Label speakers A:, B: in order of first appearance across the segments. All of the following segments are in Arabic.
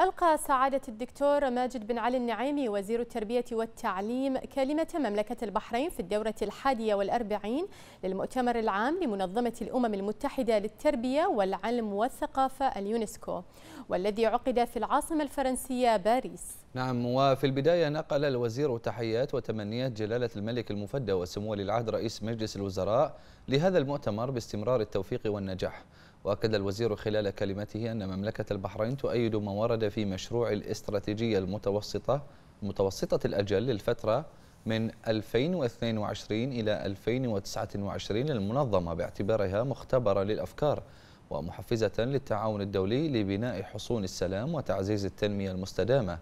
A: ألقى سعادة الدكتور ماجد بن علي النعيمي وزير التربية والتعليم كلمة مملكة البحرين في الدورة الحادية والأربعين للمؤتمر العام لمنظمة الأمم المتحدة للتربية والعلم والثقافة اليونسكو والذي عقد في العاصمة الفرنسية باريس
B: نعم وفي البداية نقل الوزير تحيات وتمنيات جلالة الملك المفدى وسمو ولي العهد رئيس مجلس الوزراء لهذا المؤتمر باستمرار التوفيق والنجاح وأكد الوزير خلال كلمته أن مملكة البحرين تؤيد ما ورد في مشروع الاستراتيجية المتوسطة متوسطة الأجل للفترة من 2022 إلى 2029 للمنظمة باعتبارها مختبرة للأفكار ومحفزة للتعاون الدولي لبناء حصون السلام وتعزيز التنمية المستدامة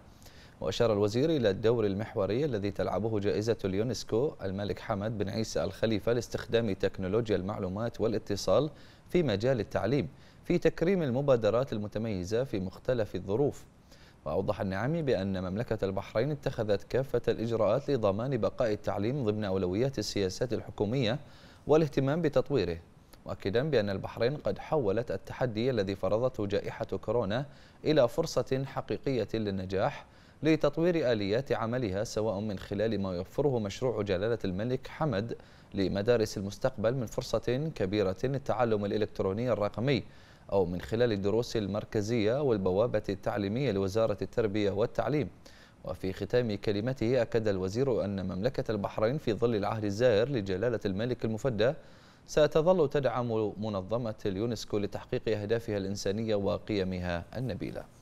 B: وأشار الوزير إلى الدور المحوري الذي تلعبه جائزة اليونسكو الملك حمد بن عيسى الخليفة لاستخدام تكنولوجيا المعلومات والاتصال في مجال التعليم في تكريم المبادرات المتميزة في مختلف الظروف وأوضح النعمي بأن مملكة البحرين اتخذت كافة الإجراءات لضمان بقاء التعليم ضمن أولويات السياسات الحكومية والاهتمام بتطويره مؤكدا بأن البحرين قد حولت التحدي الذي فرضته جائحة كورونا إلى فرصة حقيقية للنجاح لتطوير آليات عملها سواء من خلال ما يوفره مشروع جلالة الملك حمد لمدارس المستقبل من فرصة كبيرة للتعلم الإلكتروني الرقمي أو من خلال الدروس المركزية والبوابة التعليمية لوزارة التربية والتعليم وفي ختام كلمته أكد الوزير أن مملكة البحرين في ظل العهد الزائر لجلالة الملك المفدى ستظل تدعم منظمة اليونسكو لتحقيق أهدافها الإنسانية وقيمها النبيلة